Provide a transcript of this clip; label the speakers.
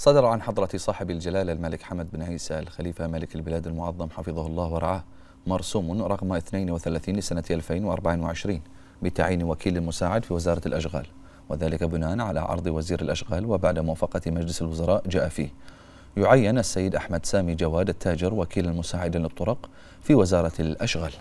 Speaker 1: صدر عن حضرة صاحب الجلالة الملك حمد بن عيسى الخليفة ملك البلاد المعظم حفظه الله ورعاه مرسوم رقم 32 لسنة 2024 بتعيين وكيل مساعد في وزارة الأشغال وذلك بناء على عرض وزير الأشغال وبعد موافقة مجلس الوزراء جاء فيه يعين السيد أحمد سامي جواد التاجر وكيلا المساعد للطرق في وزارة الأشغال